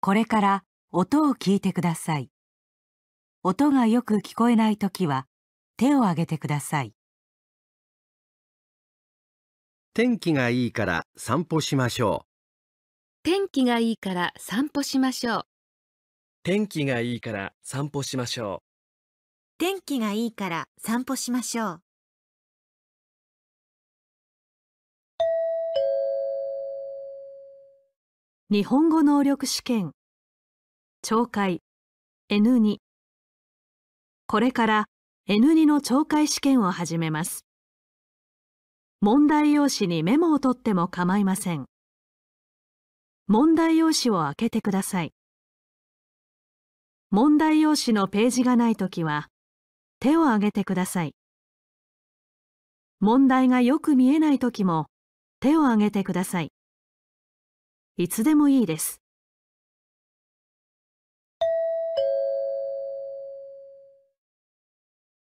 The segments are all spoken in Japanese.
これから音を聞いてください音がよく聞こえないときは手を挙げてください天気がいいから散歩しましょう天気がいいから散歩しましょう天気がいいから散歩しましょう天気がいいから散歩しましょう日本語能力試験懲戒 N2 これから N2 の懲戒試験を始めます問題用紙にメモを取っても構いません問題用紙を開けてください問題用紙のページがないときは手を挙げてください問題がよく見えないときも手を挙げてくださいいつでもいいです。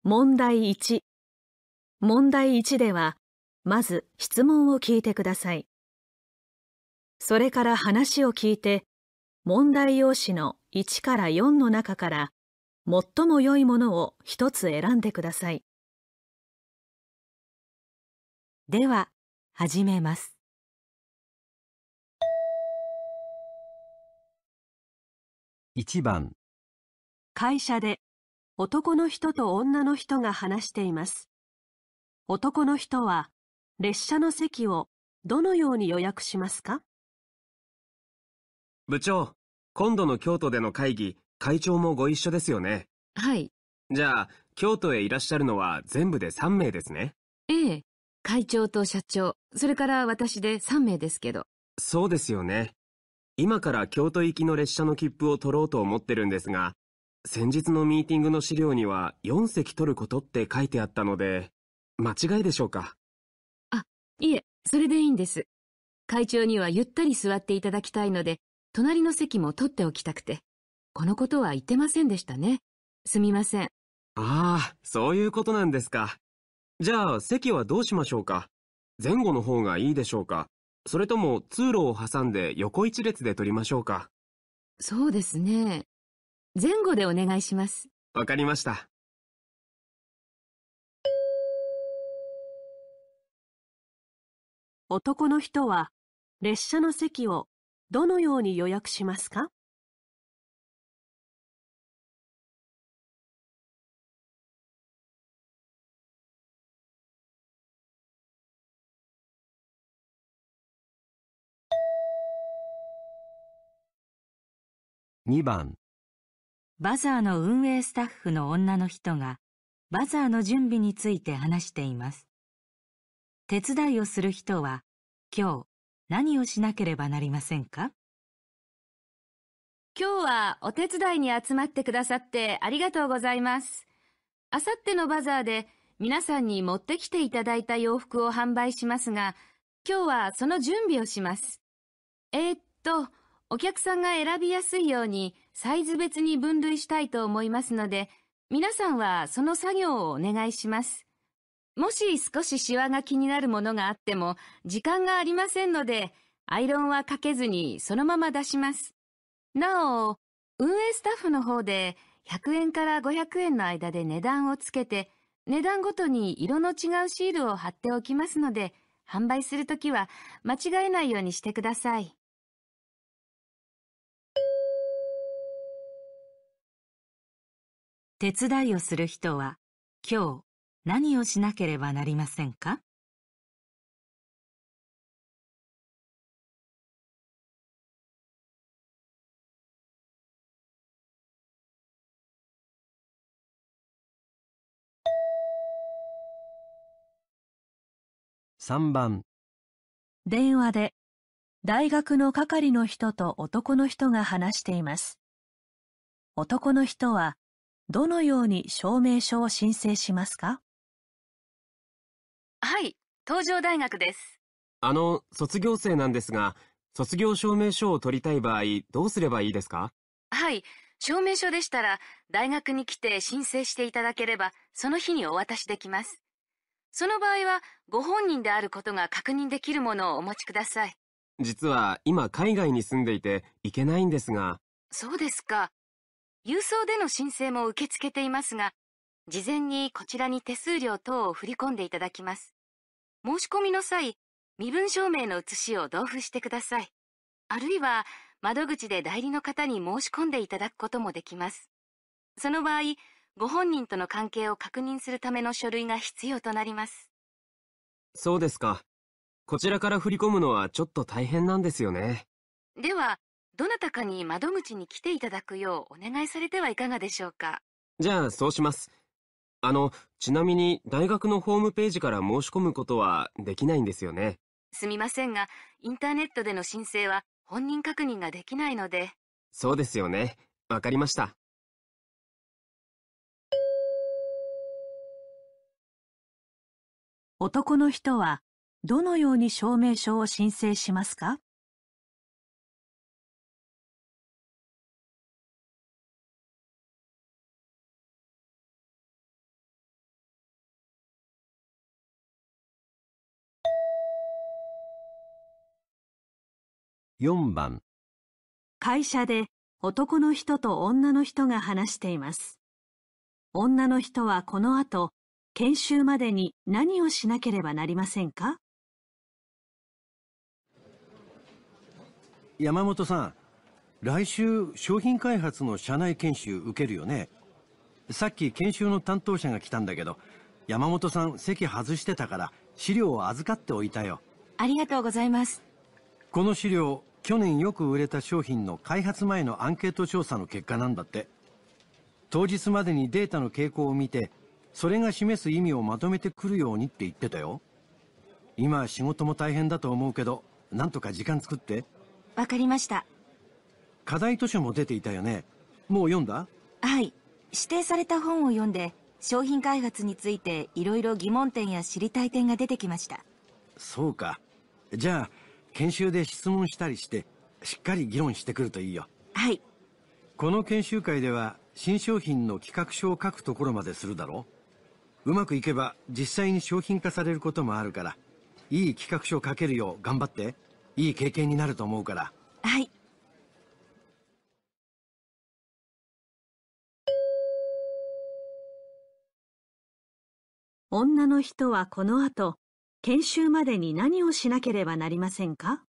問題1問題1ではまず質問を聞いてくださいそれから話を聞いて問題用紙の1から4の中から最も良いものを一つ選んでくださいでは始めます1番会社で男の人と女の人が話しています。男の人は列車の席をどのように予約しますか部長、今度の京都での会議、会長もご一緒ですよね。はい。じゃあ、京都へいらっしゃるのは全部で3名ですね。ええ。会長と社長、それから私で3名ですけど。そうですよね。今から京都行きの列車の切符を取ろうと思ってるんですが、先日のミーティングの資料には4席取ることって書いてあったので、間違いでしょうかあ、いえ、それでいいんです。会長にはゆったり座っていただきたいので、隣の席も取っておきたくて。このことは言ってませんでしたね。すみません。ああ、そういうことなんですか。じゃあ、席はどうしましょうか前後の方がいいでしょうかそれとも通路を挟んで横一列で撮りましょうか。そうですね。前後でお願いします。わかりました。男の人は列車の席をどのように予約しますか2番バザーの運営スタッフの女の人がバザーの準備について話しています。手伝いをする人は今日何をしなければなりませんか今日はお手伝いに集まってくださってありがとうございます。あさってのバザーで皆さんに持ってきていただいた洋服を販売しますが、今日はその準備をします。えー、っと、お客さんが選びやすいようにサイズ別に分類したいと思いますので、皆さんはその作業をお願いします。もし少しシワが気になるものがあっても、時間がありませんので、アイロンはかけずにそのまま出します。なお、運営スタッフの方で100円から500円の間で値段をつけて、値段ごとに色の違うシールを貼っておきますので、販売するときは間違えないようにしてください。手伝いをする人は今日何をしなければなりませんか3番電話で大学の係の人と男の人が話しています男の人はどのように証明書を申請しますかはい、東京大学です。あの、卒業生なんですが、卒業証明書を取りたい場合、どうすればいいですかはい、証明書でしたら、大学に来て申請していただければ、その日にお渡しできます。その場合は、ご本人であることが確認できるものをお持ちください。実は、今海外に住んでいて、行けないんですが。そうですか。郵送での申請も受け付けていますが、事前にこちらに手数料等を振り込んでいただきます。申し込みの際、身分証明の写しを同封してください。あるいは、窓口で代理の方に申し込んでいただくこともできます。その場合、ご本人との関係を確認するための書類が必要となります。そうですか。こちらから振り込むのはちょっと大変なんですよね。では、どなたかに窓口に来ていただくようお願いされてはいかがでしょうか。じゃあ、そうします。あの、ちなみに大学のホームページから申し込むことはできないんですよね。すみませんが、インターネットでの申請は本人確認ができないので。そうですよね。わかりました。男の人はどのように証明書を申請しますか4番会社で男の人と女の人が話しています。女の人はこの後、研修までに何をしなければなりませんか山本さん、来週商品開発の社内研修受けるよね。さっき研修の担当者が来たんだけど、山本さん席外してたから資料を預かっておいたよ。ありがとうございます。この資料、去年よく売れた商品の開発前のアンケート調査の結果なんだって当日までにデータの傾向を見てそれが示す意味をまとめてくるようにって言ってたよ今仕事も大変だと思うけどなんとか時間作ってわかりました課題図書も出ていたよねもう読んだはい指定された本を読んで商品開発についていろいろ疑問点や知りたい点が出てきましたそうかじゃあ研修で質問したりしてしっかり議論してくるといいよはいこの研修会では新商品の企画書を書くところまでするだろううまくいけば実際に商品化されることもあるからいい企画書を書けるよう頑張っていい経験になると思うからはい女の人はこの後研修までに何をしなければなりませんか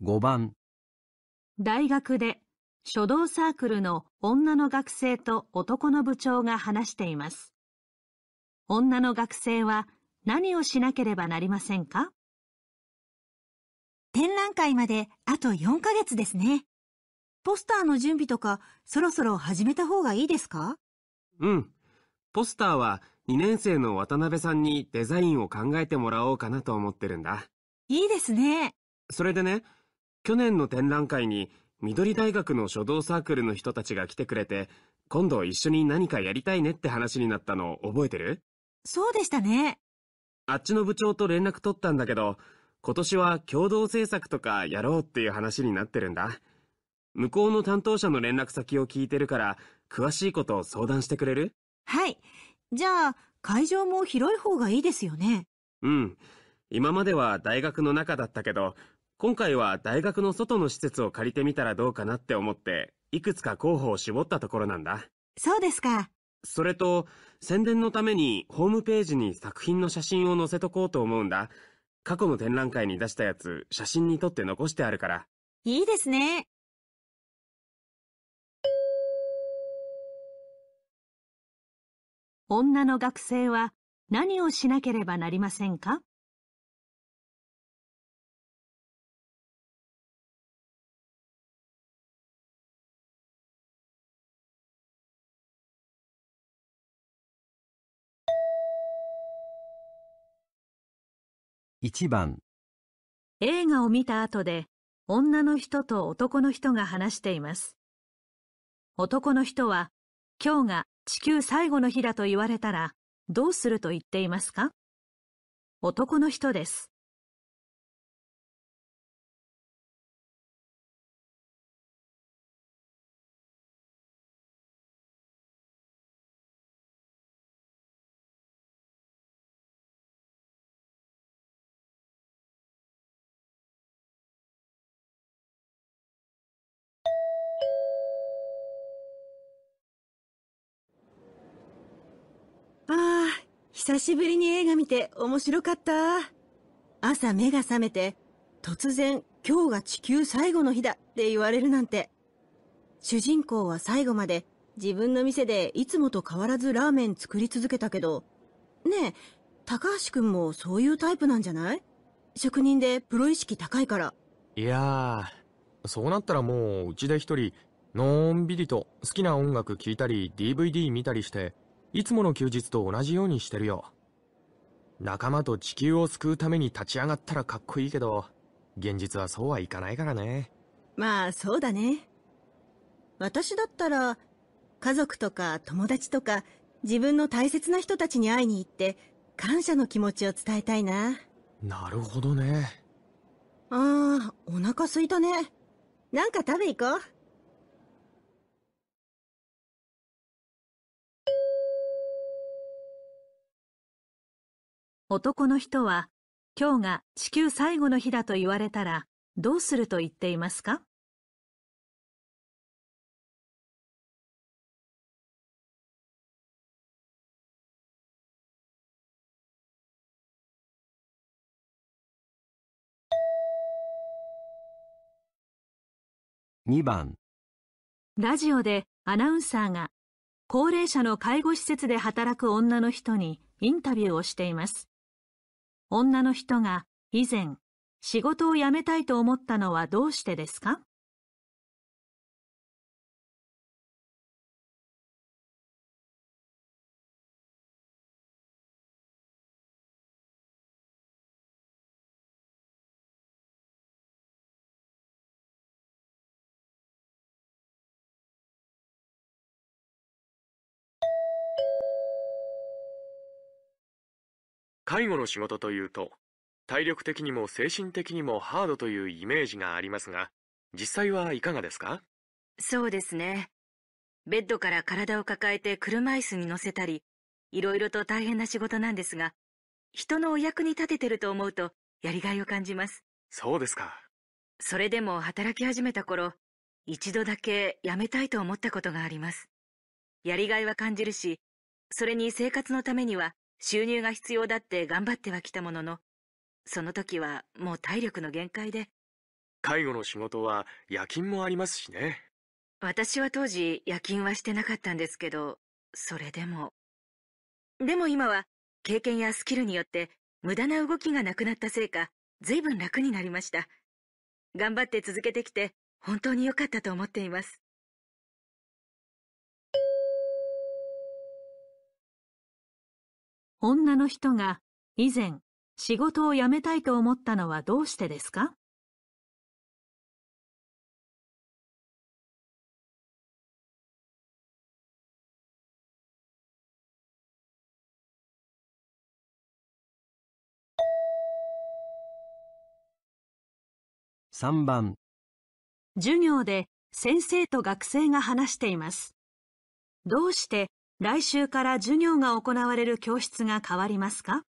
5番大学で書道サークルの女の学生と男の部長が話しています。女の学生は何をしなければなりませんか展覧会まであと4ヶ月ですね。ポスターの準備とかそろそろ始めた方がいいですかうん。ポスターは2年生の渡辺さんにデザインを考えてもらおうかなと思ってるんだ。いいですね。それでね、去年の展覧会に緑大学の書道サークルの人たちが来てくれて、今度一緒に何かやりたいねって話になったのを覚えてるそうでしたね。あっちの部長と連絡取ったんだけど、今年は共同制作とかやろうっていう話になってるんだ。向こうの担当者の連絡先を聞いてるから、詳しいことを相談してくれるはい。じゃあ、会場も広い方がいいですよね。うん。今までは大学の中だったけど、今回は大学の外の施設を借りてみたらどうかなって思って、いくつか候補を絞ったところなんだ。そうですか。それと、宣伝のためにホームページに作品の写真を載せとこうと思うんだ。過去の展覧会に出したやつ、写真に撮って残してあるから。いいですね。女の学生は何をしなければなりませんか1番映画を見た後で女の人と男の人が話しています。男の人は今日が地球最後の日だと言われたらどうすると言っていますか男の人です。久しぶりに映画見て面白かった。朝目が覚めて、突然、今日が地球最後の日だって言われるなんて。主人公は最後まで自分の店でいつもと変わらずラーメン作り続けたけど、ねえ、高橋くんもそういうタイプなんじゃない職人でプロ意識高いから。いやー、そうなったらもううちで一人、のんびりと好きな音楽聴いたり DVD 見たりして、いつもの休日と同じようにしてるよ。仲間と地球を救うために立ち上がったらかっこいいけど、現実はそうはいかないからね。まあ、そうだね。私だったら、家族とか友達とか、自分の大切な人たちに会いに行って、感謝の気持ちを伝えたいな。なるほどね。ああ、お腹すいたね。なんか食べ行こう。男の人は、今日が地球最後の日だと言われたら、どうすると言っていますか2番ラジオでアナウンサーが高齢者の介護施設で働く女の人にインタビューをしています。女の人が以前仕事を辞めたいと思ったのはどうしてですか介護の仕事というと、体力的にも精神的にもハードというイメージがありますが、実際はいかがですかそうですね。ベッドから体を抱えて車椅子に乗せたり、いろいろと大変な仕事なんですが、人のお役に立ててると思うと、やりがいを感じます。そうですか。それでも働き始めた頃、一度だけ辞めたいと思ったことがあります。やりがいは感じるし、それに生活のためには収入が必要だって頑張ってはきたものの、その時はもう体力の限界で。介護の仕事は夜勤もありますしね。私は当時夜勤はしてなかったんですけど、それでも。でも今は経験やスキルによって無駄な動きがなくなったせいか、随分楽になりました。頑張って続けてきて本当に良かったと思っています。女の人が以前仕事を辞めたいと思ったのはどうしてですか3番授業で先生と学生が話しています。どうして来週から授業が行われる教室が変わりますか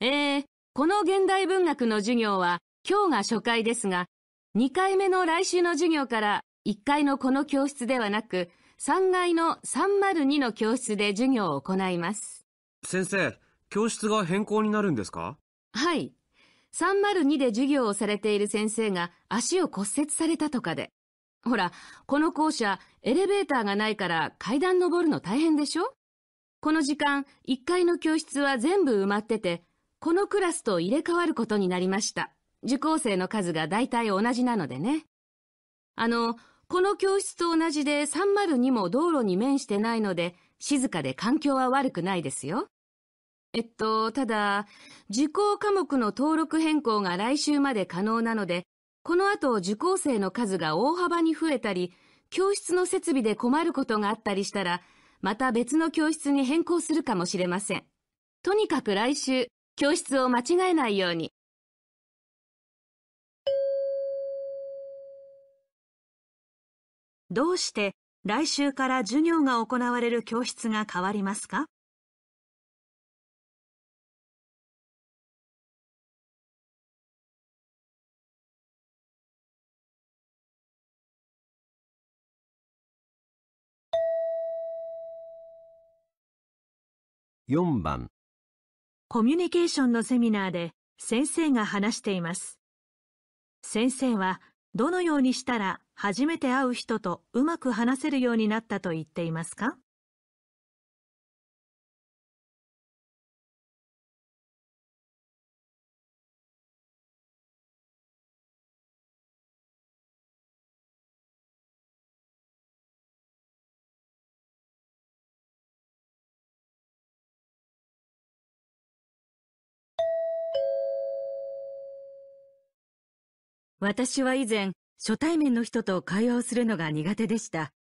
えこの現代文学の授業は今日が初回ですが、2回目の来週の授業から1階のこの教室ではなく、3階の302の教室で授業を行います。先生、教室が変更になるんですかはい。302で授業をされている先生が足を骨折されたとかで。ほら、この校舎、エレベーターがないから階段登るの大変でしょこの時間、1階の教室は全部埋まってて、このクラスと入れ替わることになりました。受講生の数が大体同じなのでね。あの、この教室と同じで302も道路に面してないので、静かで環境は悪くないですよ。えっと、ただ、受講科目の登録変更が来週まで可能なので、この後受講生の数が大幅に増えたり、教室の設備で困ることがあったりしたら、また別の教室に変更するかもしれません。とにかく来週、教室を間違えないように。どうして来週から授業が行われる教室が変わりますか4番コミュニケーションのセミナーで先生が話しています。先生はどのようにしたら初めて会う人とうまく話せるようになったと言っていますか私は以前、初対面の人と会話をするのが苦手でした。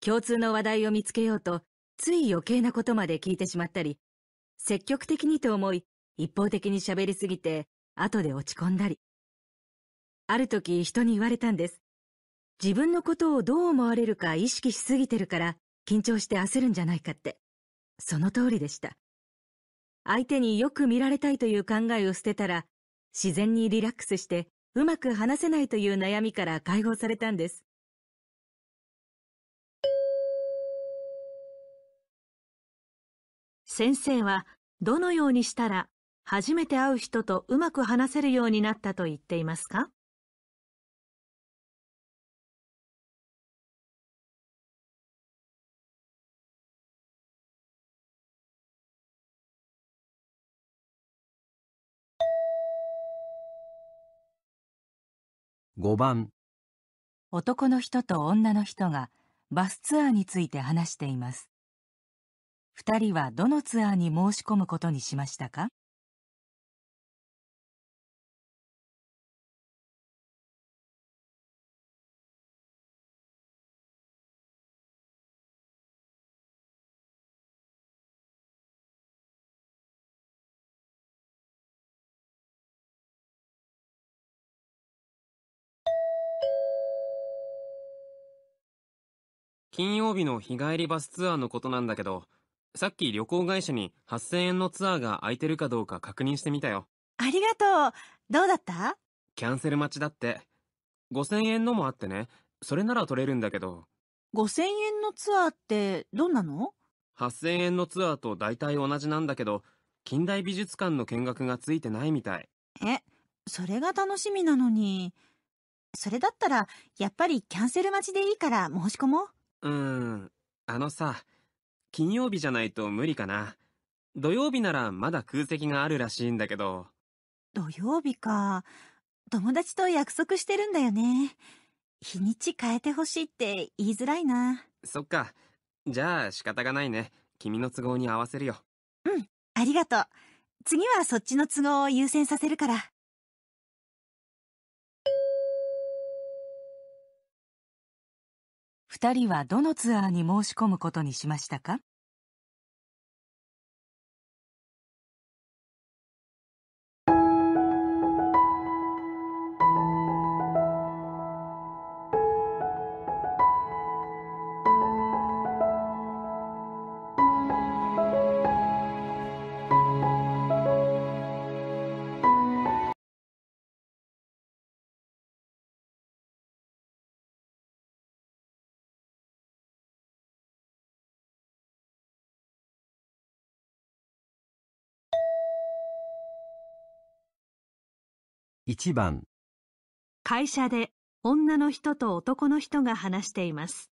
共通の話題を見つけようと、つい余計なことまで聞いてしまったり、積極的にと思い、一方的に喋りすぎて、後で落ち込んだり。ある時人に言われたんです。自分のことをどう思われるか意識しすぎてるから、緊張して焦るんじゃないかって。その通りでした。相手によく見られたいという考えを捨てたら、自然にリラックスしてうまく話せないという悩みから解放されたんです。先生はどのようにしたら初めて会う人とうまく話せるようになったと言っていますか5番男の人と女の人がバスツアーについて話しています2人はどのツアーに申し込むことにしましたか金曜日の日帰りバスツアーのことなんだけど、さっき旅行会社に8000円のツアーが空いてるかどうか確認してみたよ。ありがとう。どうだったキャンセル待ちだって。5000円のもあってね、それなら取れるんだけど。5000円のツアーってどんなの ?8000 円のツアーと大体同じなんだけど、近代美術館の見学がついてないみたい。え、それが楽しみなのに。それだったら、やっぱりキャンセル待ちでいいから申し込もう。うーん、あのさ、金曜日じゃないと無理かな。土曜日ならまだ空席があるらしいんだけど。土曜日か。友達と約束してるんだよね。日にち変えてほしいって言いづらいな。そっか。じゃあ仕方がないね。君の都合に合わせるよ。うん、ありがとう。次はそっちの都合を優先させるから。二人はどのツアーに申し込むことにしましたか1番会社で女の人と男の人が話しています。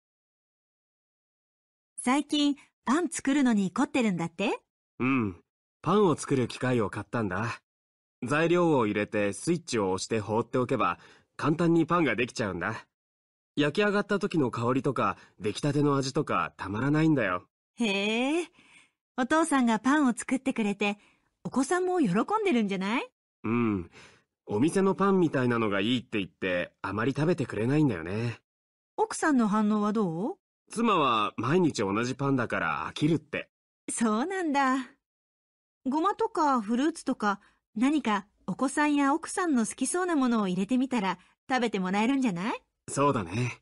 最近パン作るのに凝ってるんだってうん。パンを作る機械を買ったんだ。材料を入れてスイッチを押して放っておけば簡単にパンができちゃうんだ。焼き上がった時の香りとか出来たての味とかたまらないんだよ。へえ。お父さんがパンを作ってくれてお子さんも喜んでるんじゃないうん。お店のパンみたいなのがいいって言って、あまり食べてくれないんだよね。奥さんの反応はどう妻は毎日同じパンだから飽きるって。そうなんだ。ごまとかフルーツとか何かお子さんや奥さんの好きそうなものを入れてみたら食べてもらえるんじゃないそうだね。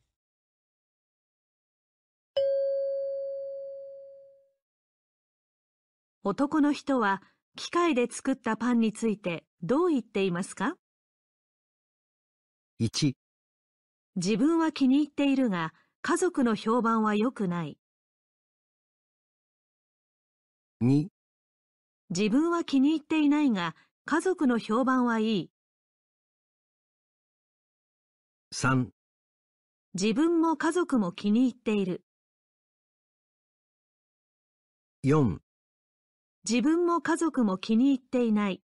男の人は機械で作ったパンについてどう言っていますか ?1 自分は気に入っているが家族の評判は良くない。2自分は気に入っていないが家族の評判はいい。3自分も家族も気に入っている。4自分も家族も気に入っていない。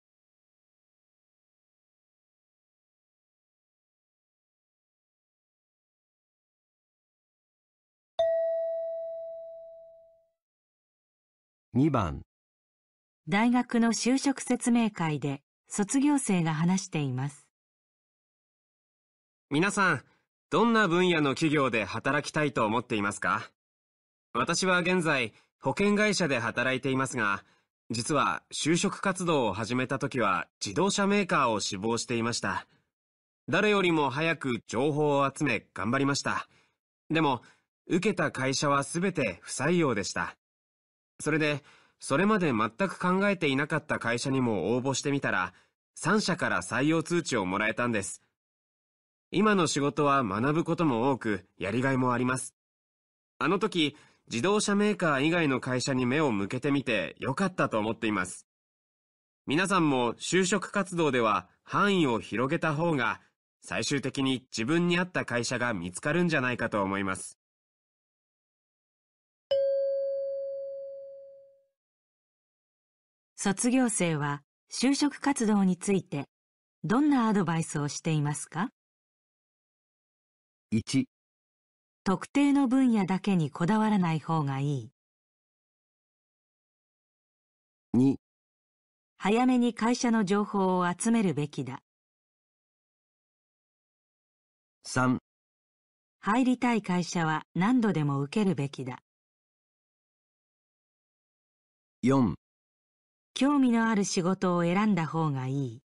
2番大学の就職説明会で卒業生が話しています皆さんどんな分野の企業で働きたいと思っていますか私は現在保険会社で働いていますが実は就職活動を始めた時は自動車メーカーを志望していました誰よりも早く情報を集め頑張りましたでも受けた会社は全て不採用でしたそれで、それまで全く考えていなかった会社にも応募してみたら、3社から採用通知をもらえたんです。今の仕事は学ぶことも多く、やりがいもあります。あの時、自動車メーカー以外の会社に目を向けてみて良かったと思っています。皆さんも就職活動では範囲を広げた方が、最終的に自分に合った会社が見つかるんじゃないかと思います。卒業生は就職活動についてどんなアドバイスをしていますか ?1 特定の分野だけにこだわらない方がいい。2早めに会社の情報を集めるべきだ。3入りたい会社は何度でも受けるべきだ。4興味のある仕事を選んだ方がいい。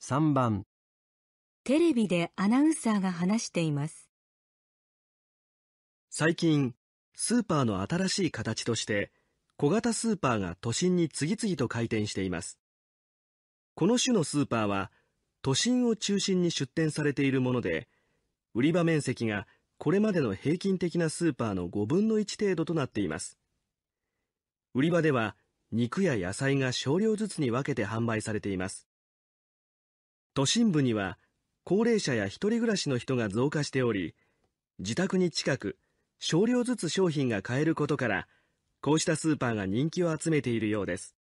3番テレビでアナウンサーが話しています。最近、スーパーの新しい形として、小型スーパーが都心に次々と開店しています。この種のスーパーは、都心を中心に出店されているもので、売り場面積がこれまでの平均的なスーパーの5分の1程度となっています。売り場では肉や野菜が少量ずつに分けて販売されています。都心部には高齢者や一人暮らしの人が増加しており、自宅に近く少量ずつ商品が買えることから、こうしたスーパーが人気を集めているようです。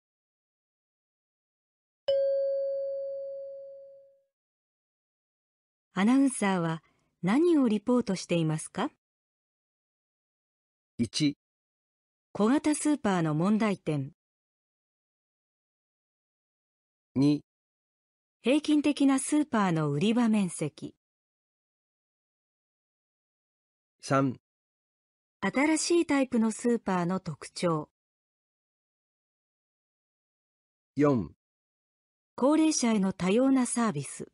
アナウンサーは何をリポートしていますか ?1 小型スーパーの問題点2平均的なスーパーの売り場面積3新しいタイプのスーパーの特徴4高齢者への多様なサービス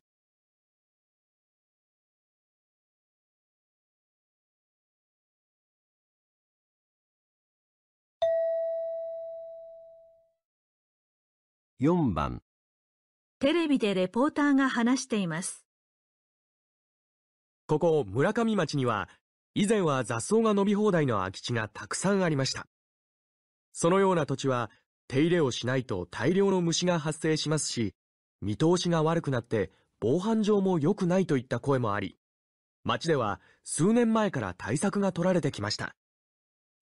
4番テレビでレポーターが話しています。ここ村上町には以前は雑草が伸び放題の空き地がたくさんありました。そのような土地は手入れをしないと大量の虫が発生しますし、見通しが悪くなって防犯上も良くないといった声もあり、町では数年前から対策が取られてきました。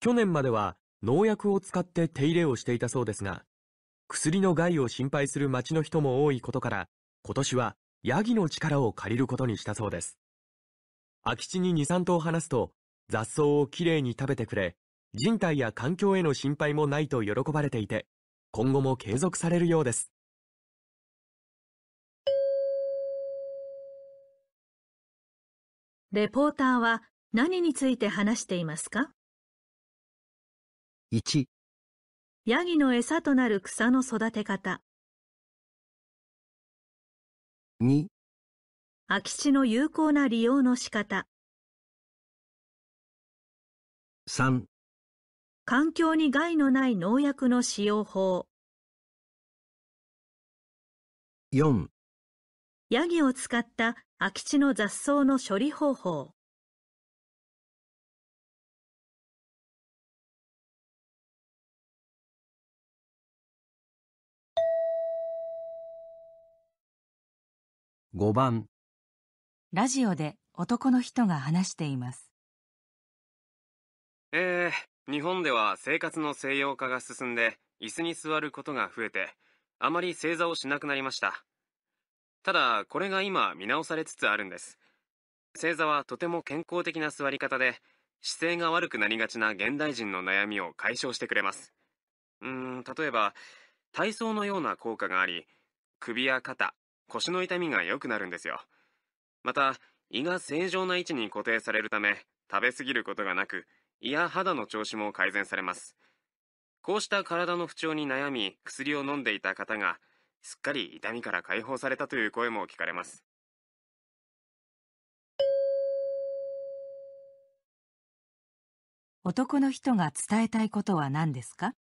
去年までは農薬を使って手入れをしていたそうですが、薬の害を心配する町の人も多いことから、今年はヤギの力を借りることにしたそうです。空き地に2、3頭放すと、雑草をきれいに食べてくれ、人体や環境への心配もないと喜ばれていて、今後も継続されるようです。レポーターは何について話していますか 1, ヤギの餌となる草の育て方。2空き地の有効な利用の仕方。3環境に害のない農薬の使用法。4ヤギを使った空き地の雑草の処理方法。5番ラジオで男の人が話していますえー、日本では生活の西洋化が進んで椅子に座ることが増えてあまり正座をしなくなりましたただこれが今見直されつつあるんです正座はとても健康的な座り方で姿勢が悪くなりがちな現代人の悩みを解消してくれますうん例えば体操のような効果があり首や肩腰の痛みが良くなるんですよ。また、胃が正常な位置に固定されるため、食べ過ぎることがなく、胃や肌の調子も改善されます。こうした体の不調に悩み、薬を飲んでいた方が、すっかり痛みから解放されたという声も聞かれます。男の人が伝えたいことは何ですか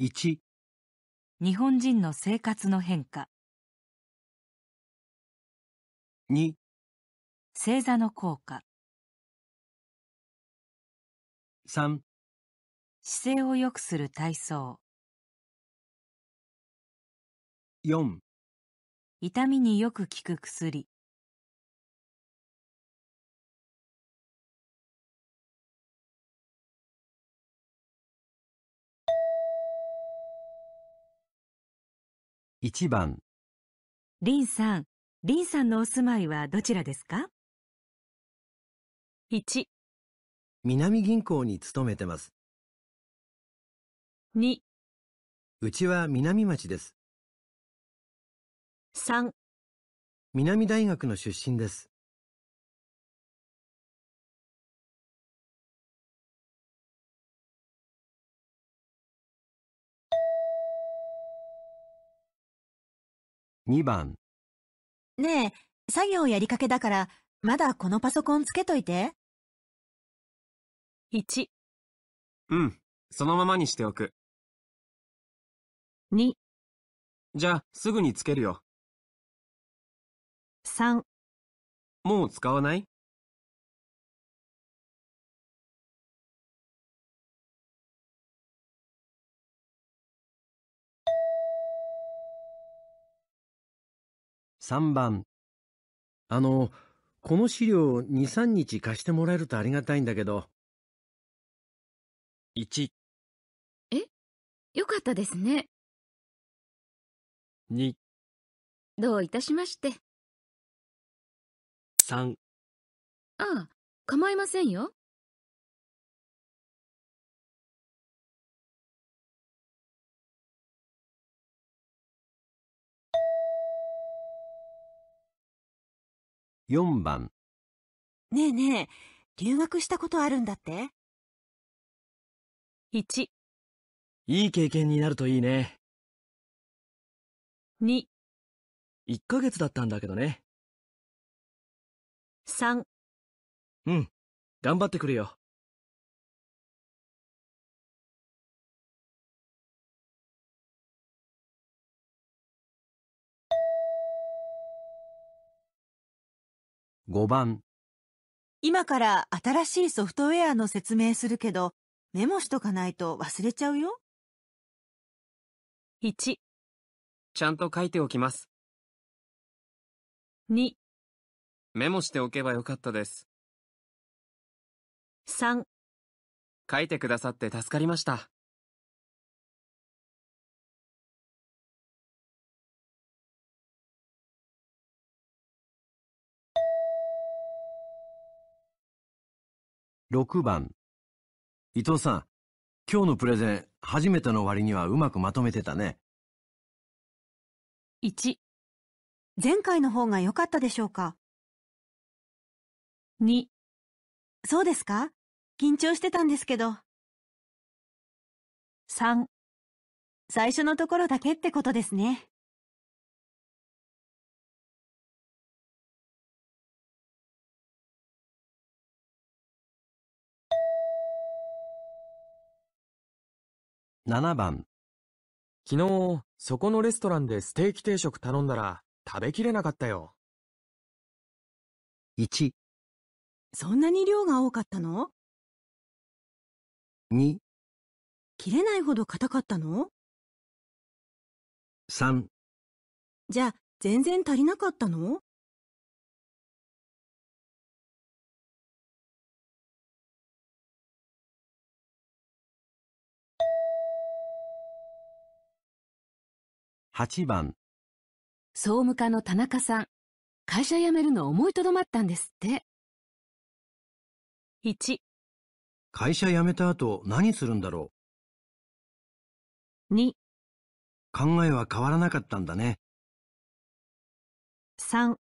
1, 日本人の生活の変化2星座の効果3姿勢を良くする体操4痛みによく効く薬1番リンさん、リンさんのお住まいはどちらですか ?1、南銀行に勤めてます。2、うちは南町です。3、南大学の出身です。2番ねえ、作業やりかけだから、まだこのパソコンつけといて。1うん、そのままにしておく。2じゃあ、すぐにつけるよ。3もう使わない3番。あの、この資料2、3日貸してもらえるとありがたいんだけど。1、えよかったですね。2、どういたしまして。3、ああ、構いませんよ。4番ねえねえ、留学したことあるんだって1、いい経験になるといいね。2、1ヶ月だったんだけどね。3、うん、頑張ってくるよ。5番今から新しいソフトウェアの説明するけど、メモしとかないと忘れちゃうよ。1、ちゃんと書いておきます。2、メモしておけばよかったです。3、書いてくださって助かりました。6番。伊藤さん、今日のプレゼン、初めての割にはうまくまとめてたね。1、前回の方が良かったでしょうか ?2、そうですか緊張してたんですけど。3、最初のところだけってことですね。7番昨日、そこのレストランでステーキ定食頼んだら食べきれなかったよ。1、そんなに量が多かったの2、切れないほど硬かったの3じゃあ、全然足りなかったの8番総務課の田中さん会社辞めるの思いとどまったんですって1会社辞めた後何するんだろう2考えは変わらなかったんだね3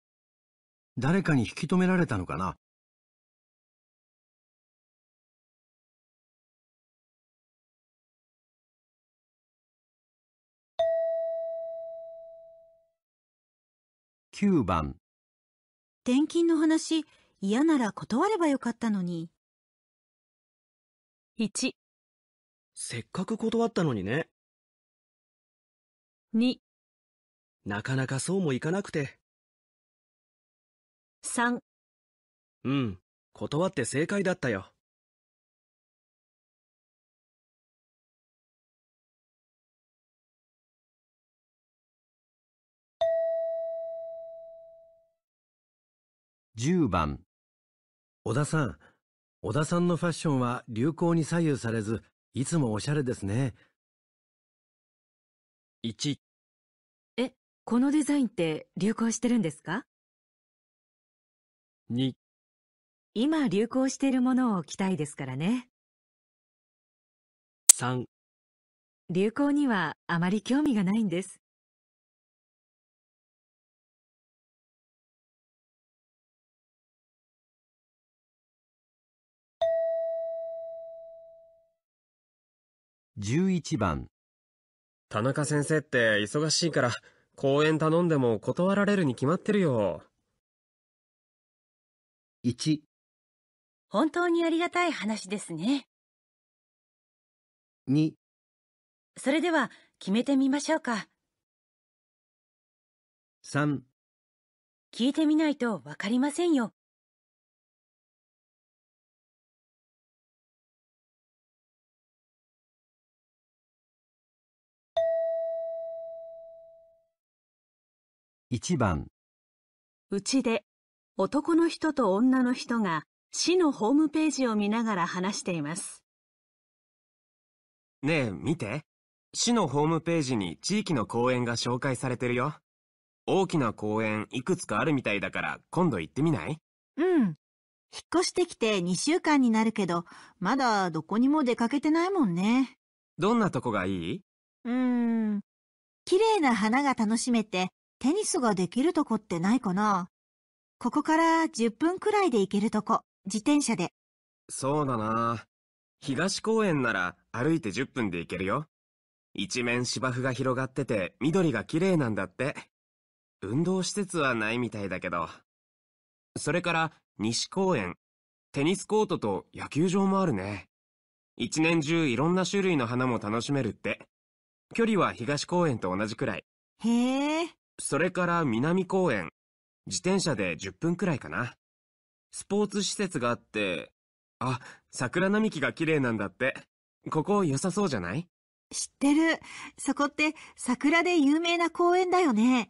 誰かに引き止められたのかな9番転勤の話嫌なら断ればよかったのに1せっかく断ったのにね2なかなかそうもいかなくて3うん断って正解だったよ10番小田さん、小田さんのファッションは流行に左右されず、いつもおしゃれですね。1え、このデザインって流行してるんですか ?2 今流行しているものを着たいですからね。3流行にはあまり興味がないんです。11番田中先生って忙しいから講演頼んでも断られるに決まってるよ。1本当にありがたい話ですね。2それでは決めてみましょうか。3聞いてみないとわかりませんよ。1番うちで男の人と女の人が市のホームページを見ながら話しています。ねえ、見て。市のホームページに地域の公園が紹介されてるよ。大きな公園いくつかあるみたいだから今度行ってみないうん。引っ越してきて2週間になるけど、まだどこにも出かけてないもんね。どんなとこがいいうーん。綺麗な花が楽しめて、テニスができるとこってないかなここから10分くらいで行けるとこ、自転車で。そうだな。東公園なら歩いて10分で行けるよ。一面芝生が広がってて緑が綺麗なんだって。運動施設はないみたいだけど。それから西公園、テニスコートと野球場もあるね。一年中いろんな種類の花も楽しめるって。距離は東公園と同じくらい。へえ。それから南公園。自転車で10分くらいかな。スポーツ施設があって、あ、桜並木が綺麗なんだって。ここ良さそうじゃない知ってる。そこって桜で有名な公園だよね。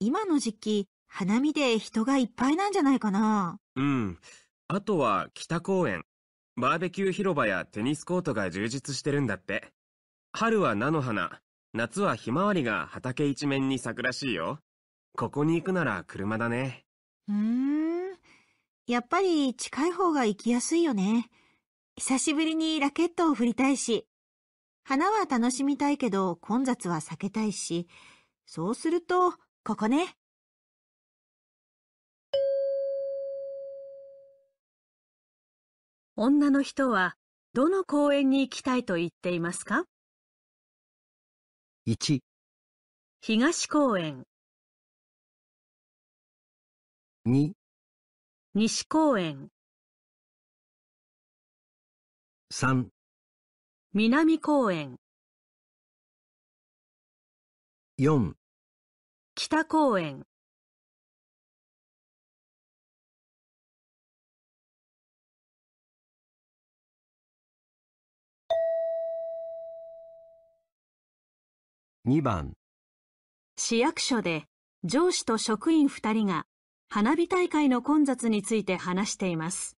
今の時期、花見で人がいっぱいなんじゃないかな。うん。あとは北公園。バーベキュー広場やテニスコートが充実してるんだって。春は菜の花、夏はひまわりが畑一面に咲くらしいよ。ここに行くなら車だね。うーん。やっぱり近い方が行きやすいよね。久しぶりにラケットを振りたいし。花は楽しみたいけど混雑は避けたいし。そうすると、ここね。女の人はどの公園に行きたいと言っていますか1東公園2西公園3南公園4北公園2番市役所で上司と職員2人が花火大会の混雑について話しています。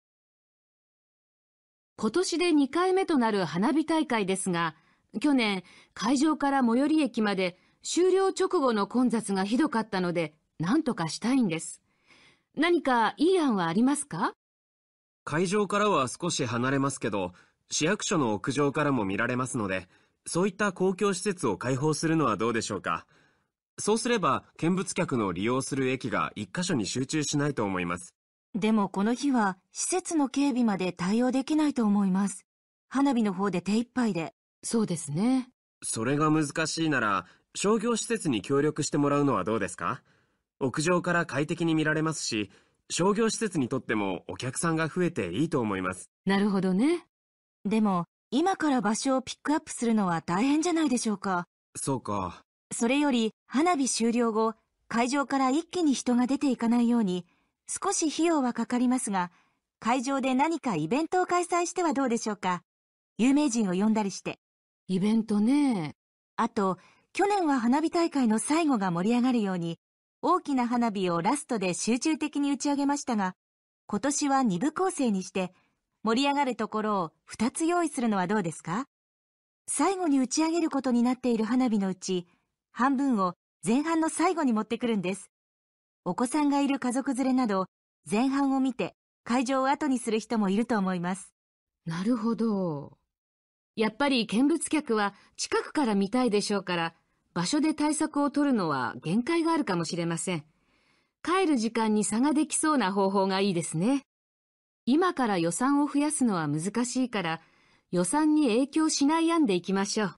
今年で2回目となる花火大会ですが、去年会場から最寄り駅まで終了直後の混雑がひどかったので何とかしたいんです。何かいい案はありますか会場からは少し離れますけど、市役所の屋上からも見られますので、そういった公共施設を開放するのはどうでしょうか。そうすれば、見物客の利用する駅が一箇所に集中しないと思います。でもこの日は、施設の警備まで対応できないと思います。花火の方で手一杯で。そうですね。それが難しいなら、商業施設に協力してもらうのはどうですか屋上から快適に見られますし、商業施設にとってもお客さんが増えていいと思います。なるほどね。でも、今から場所をピックアップするのは大変じゃないでしょうか。そうか。それより、花火終了後、会場から一気に人が出ていかないように、少し費用はかかりますが、会場で何かイベントを開催してはどうでしょうか。有名人を呼んだりして。イベントね。あと、去年は花火大会の最後が盛り上がるように、大きな花火をラストで集中的に打ち上げましたが、今年は2部構成にして、盛り上がるところを2つ用意するのはどうですか最後に打ち上げることになっている花火のうち、半分を前半の最後に持ってくるんです。お子さんがいる家族連れなど、前半を見て会場を後にする人もいると思います。なるほど。やっぱり見物客は近くから見たいでしょうから、場所で対策を取るのは限界があるかもしれません。帰る時間に差ができそうな方法がいいですね。今から予算を増やすのは難しいから、予算に影響しない案でいきましょう。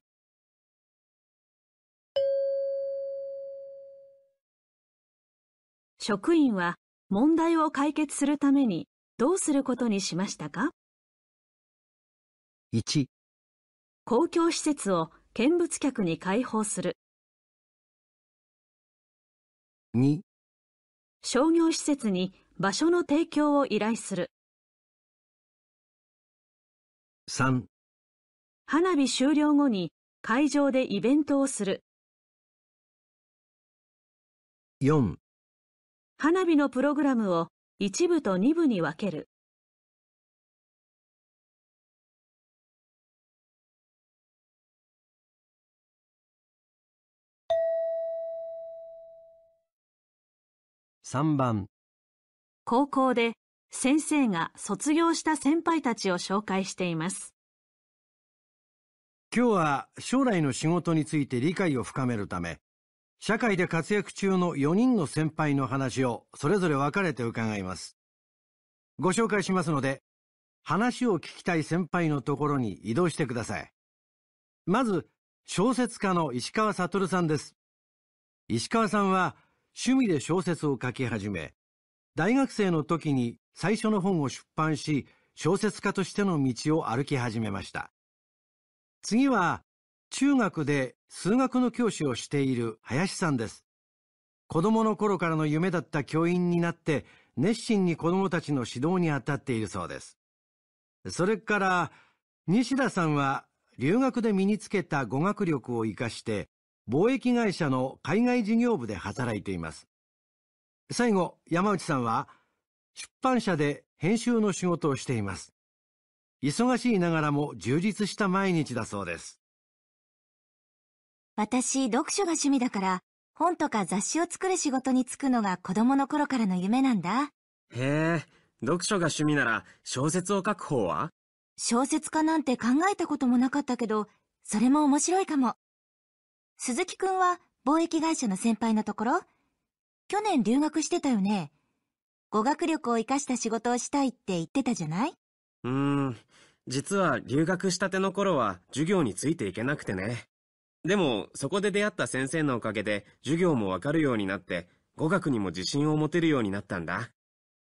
職員は問題を解決するためにどうすることにしましたか ?1 公共施設を見物客に開放する2商業施設に場所の提供を依頼する3花火終了後に会場でイベントをする4花火のプログラムを一部と二部に分ける3番高校で先生が卒業した先輩たちを紹介しています。今日は将来の仕事について理解を深めるため、社会で活躍中の4人の先輩の話をそれぞれ分かれて伺います。ご紹介しますので、話を聞きたい先輩のところに移動してください。まず、小説家の石川悟さんです。石川さんは趣味で小説を書き始め、大学生の時に最初の本を出版し、小説家としての道を歩き始めました。次は、中学で数学の教師をしている林さんです。子供の頃からの夢だった教員になって、熱心に子供たちの指導に当たっているそうです。それから、西田さんは留学で身につけた語学力を活かして、貿易会社の海外事業部で働いています。最後、山内さんは、出版社で編集の仕事をしています。忙しいながらも充実した毎日だそうです。私、読書が趣味だから、本とか雑誌を作る仕事に就くのが子供の頃からの夢なんだ。へえ、読書が趣味なら小説を書く方は小説家なんて考えたこともなかったけど、それも面白いかも。鈴木くんは貿易会社の先輩のところ、去年留学してたよね。語学力を活かした仕事をしたいって言ってたじゃないうーん、実は留学したての頃は授業についていけなくてね。でも、そこで出会った先生のおかげで授業もわかるようになって、語学にも自信を持てるようになったんだ。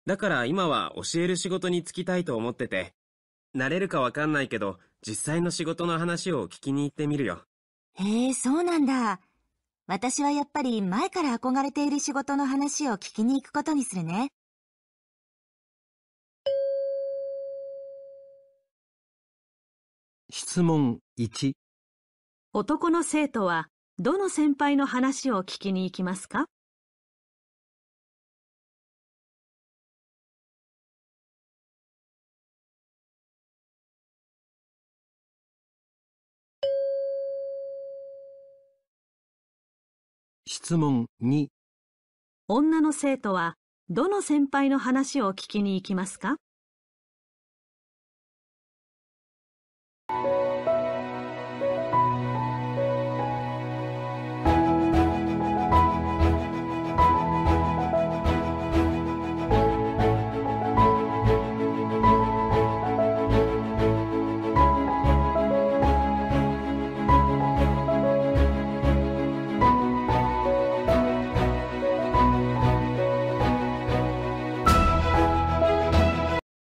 だから今は教える仕事に就きたいと思ってて、なれるかわかんないけど、実際の仕事の話を聞きに行ってみるよ。へえ、そうなんだ。私はやっぱり前から憧れている仕事の話を聞きに行くことにするね。質問1男の生徒はどの先輩の話を聞きに行きますか質問2女の生徒はどの先輩の話を聞きに行きますか